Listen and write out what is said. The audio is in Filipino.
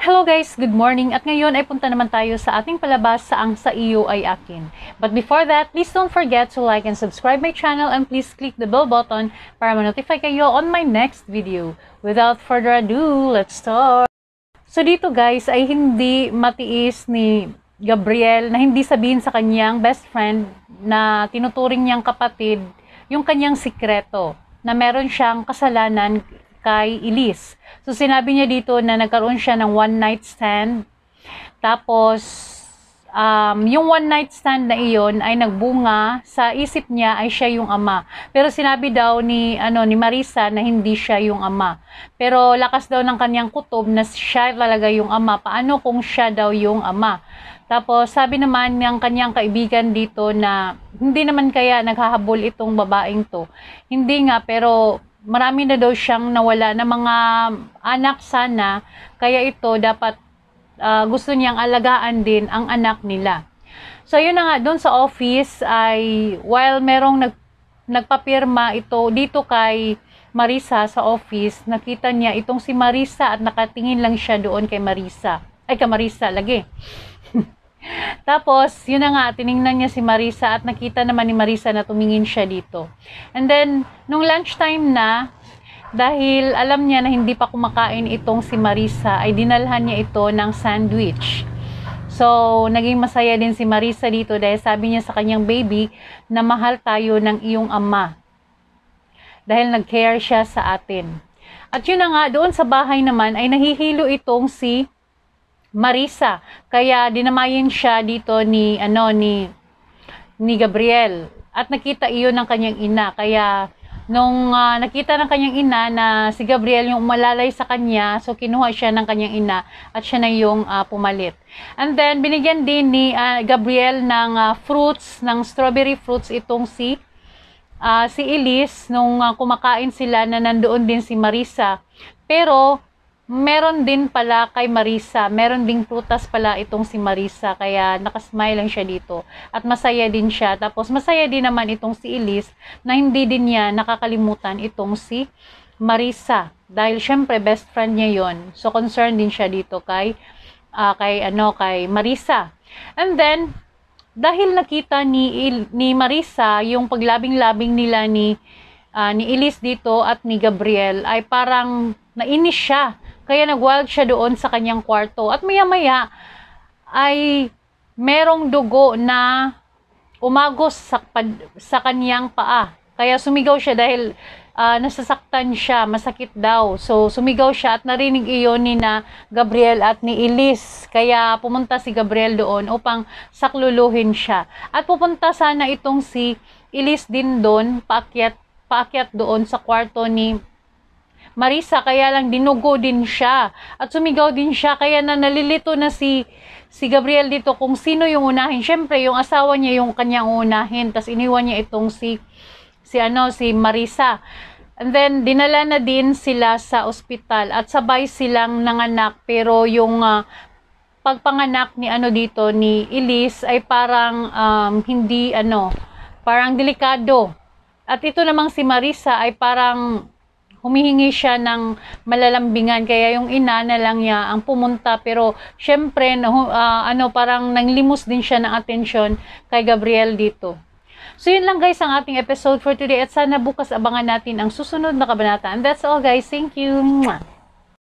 Hello guys, good morning at ngayon ay punta naman tayo sa ating palabas sa Ang Sa Iyo Ay Akin. But before that, please don't forget to like and subscribe my channel and please click the bell button para ma-notify kayo on my next video. Without further ado, let's start! So dito guys ay hindi matiis ni Gabriel na hindi sabihin sa kanyang best friend na tinuturing niyang kapatid yung kanyang sikreto na meron siyang kasalanan kay Elise. So sinabi niya dito na nagkaroon siya ng one night stand. Tapos um, yung one night stand na iyon ay nagbunga sa isip niya ay siya yung ama. Pero sinabi daw ni ano ni Marisa na hindi siya yung ama. Pero lakas daw ng kanyang kutob na siya talaga yung ama. Paano kung siya daw yung ama? Tapos sabi naman ng kanyang kaibigan dito na hindi naman kaya naghahabol itong babaeng to. Hindi nga pero marami na daw siyang nawala na mga anak sana kaya ito dapat uh, gusto niyang alagaan din ang anak nila. So yun na nga doon sa office ay while merong nag nagpapirma ito dito kay Marisa sa office, nakita niya itong si Marisa at nakatingin lang siya doon kay Marisa. Ay, kay Marisa lagi. Tapos, yun na nga, tiningnan niya si Marisa at nakita naman ni Marisa na tumingin siya dito. And then, nung lunchtime na, dahil alam niya na hindi pa kumakain itong si Marisa, ay dinalhan niya ito ng sandwich. So, naging masaya din si Marisa dito dahil sabi niya sa kanyang baby na mahal tayo ng iyong ama. Dahil nag-care siya sa atin. At yun na nga, doon sa bahay naman ay nahihilo itong si Marisa. Kaya dinamayin siya dito ni ano ni ni Gabriel at nakita iyon ng kanyang ina. Kaya nung uh, nakita ng kanyang ina na si Gabriel yung umalalay sa kanya, so kinuha siya ng kanyang ina at siya na yung uh, pumalit. And then binigyan din ni uh, Gabriel ng uh, fruits, ng strawberry fruits itong si uh, si Elise nung uh, kumakain sila na nandoon din si Marisa. Pero meron din pala kay Marisa, meron ding prutas pala itong si Marisa, kaya nakasmile lang siya dito. At masaya din siya. Tapos masaya din naman itong si Elise na hindi din niya nakakalimutan itong si Marisa. Dahil syempre best friend niya yon So concerned din siya dito kay, uh, kay, ano, kay Marisa. And then, dahil nakita ni, ni Marisa yung paglabing-labing nila ni, uh, ni Elise dito at ni Gabriel ay parang nainis siya kaya nagwald siya doon sa kanyang kwarto. At maya-maya ay merong dugo na umagos sa, sa kanyang paa. Kaya sumigaw siya dahil uh, nasasaktan siya, masakit daw. So sumigaw siya at narinig iyon ni na Gabriel at ni Elise. Kaya pumunta si Gabriel doon upang sakluluhin siya. At pupunta sana itong si Elise din doon, paakyat, paakyat doon sa kwarto ni Marisa kaya lang dinugo din siya at sumigaw din siya kaya na nalilito na si si Gabriel dito kung sino yung unahin. Syempre yung asawa niya yung kanyang unahin tas iniwan niya itong si si ano si Marisa. And then dinala na din sila sa ospital at sabay silang nanganak pero yung uh, pagpanganak ni ano dito ni Elise ay parang um, hindi ano parang delikado. At ito namang si Marisa ay parang humihingi siya ng malalambingan kaya yung ina na lang niya ang pumunta pero syempre uh, ano parang nanglimos din siya ng atensyon kay Gabriel dito. So yun lang guys ang ating episode for today at sana bukas abangan natin ang susunod na kabanata. And that's all guys. Thank you.